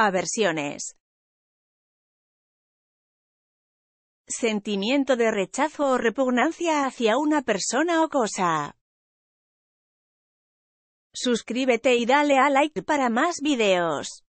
Aversiones. Sentimiento de rechazo o repugnancia hacia una persona o cosa. Suscríbete y dale a like para más videos.